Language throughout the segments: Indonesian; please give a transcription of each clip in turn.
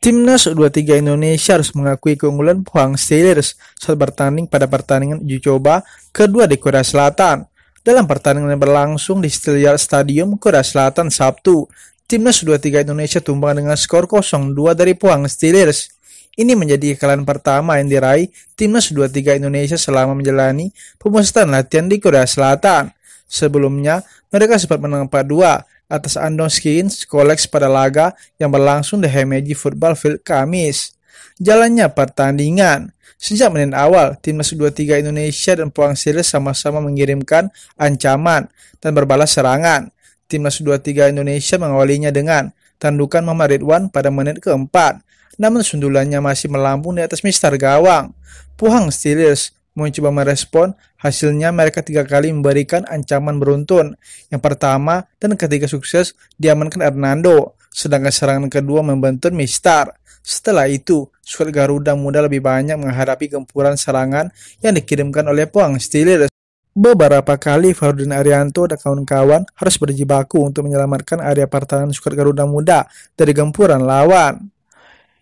Timnas U23 Indonesia harus mengakui keunggulan Pohang Steelers saat bertanding pada pertandingan uji coba kedua di Korea Selatan. Dalam pertandingan yang berlangsung di Steelyard Stadium Korea Selatan Sabtu, Timnas U23 Indonesia tumbang dengan skor 0-2 dari Pohang Steelers. Ini menjadi kekalahan pertama yang diraih Timnas U23 Indonesia selama menjalani pemusatan latihan di Korea Selatan. Sebelumnya, mereka sempat menang 4-2 atas Andong Skins koleks pada laga yang berlangsung di Himeji Football Field Kamis. Jalannya pertandingan. Sejak menit awal, timnas U23 Indonesia dan Puang Siris sama-sama mengirimkan ancaman dan berbalas serangan. Timnas U23 Indonesia mengawalinya dengan tandukan Muhammad Ridwan pada menit keempat. Namun sundulannya masih melambung di atas mistar gawang. Puang Steelers mencoba merespon, hasilnya mereka tiga kali memberikan ancaman beruntun. Yang pertama dan ketiga sukses diamankan Hernando, sedangkan serangan kedua membentur Mistar. Setelah itu, skuad Garuda Muda lebih banyak menghadapi gempuran serangan yang dikirimkan oleh Puang Steelers. Beberapa kali Farudin Arianto dan kawan-kawan harus berjibaku untuk menyelamatkan area pertahanan skuad Garuda Muda dari gempuran lawan.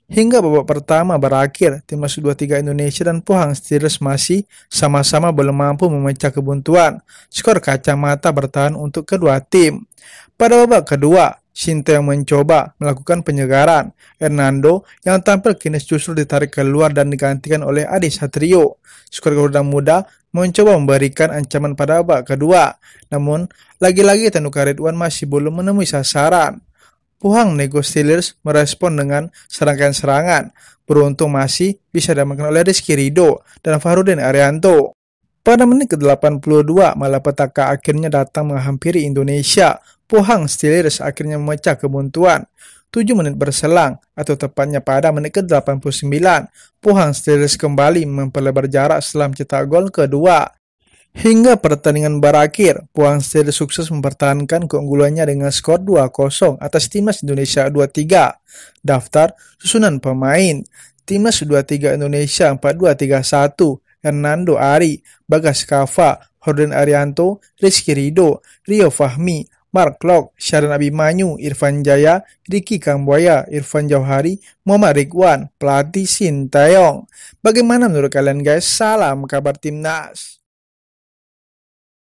Hingga babak pertama berakhir, timnas U23 Indonesia dan Pohang Steelers masih sama-sama belum mampu memecah kebuntuan. Skor kacamata bertahan untuk kedua tim. Pada babak kedua, Sinta yang mencoba melakukan penyegaran. Hernando yang tampil kini justru ditarik keluar dan digantikan oleh Adi Satrio. Skor Garuda Muda mencoba memberikan ancaman pada babak kedua. Namun, lagi-lagi Tanuka Ridwan masih belum menemui sasaran. Puhang nego Steelers merespon dengan serangkaian serangan. Beruntung masih bisa diamankan oleh Rizky Rido dan Fahrudin Arianto. Pada menit ke-82, malapetaka akhirnya datang menghampiri Indonesia. Pohang Steelers akhirnya memecah kebuntuan. 7 menit berselang, atau tepatnya pada menit ke-89, Pohang Steelers kembali memperlebar jarak setelah mencetak gol kedua. Hingga pertandingan berakhir, Puang Seri sukses mempertahankan keunggulannya dengan skor 2-0 atas Timnas Indonesia 2-3. Daftar susunan pemain. Timnas 23 Indonesia 4-2-3-1. Hernando Ari, Bagas Kava, Horden Arianto, Rizky Rido, Rio Fahmi, Mark Lok, Sharon Abimanyu, Irfan Jaya, Ricky Kamboya, Irfan Jauhari, Muhammad Ridwan, pelatih Sintayong. Bagaimana menurut kalian guys? Salam kabar timnas.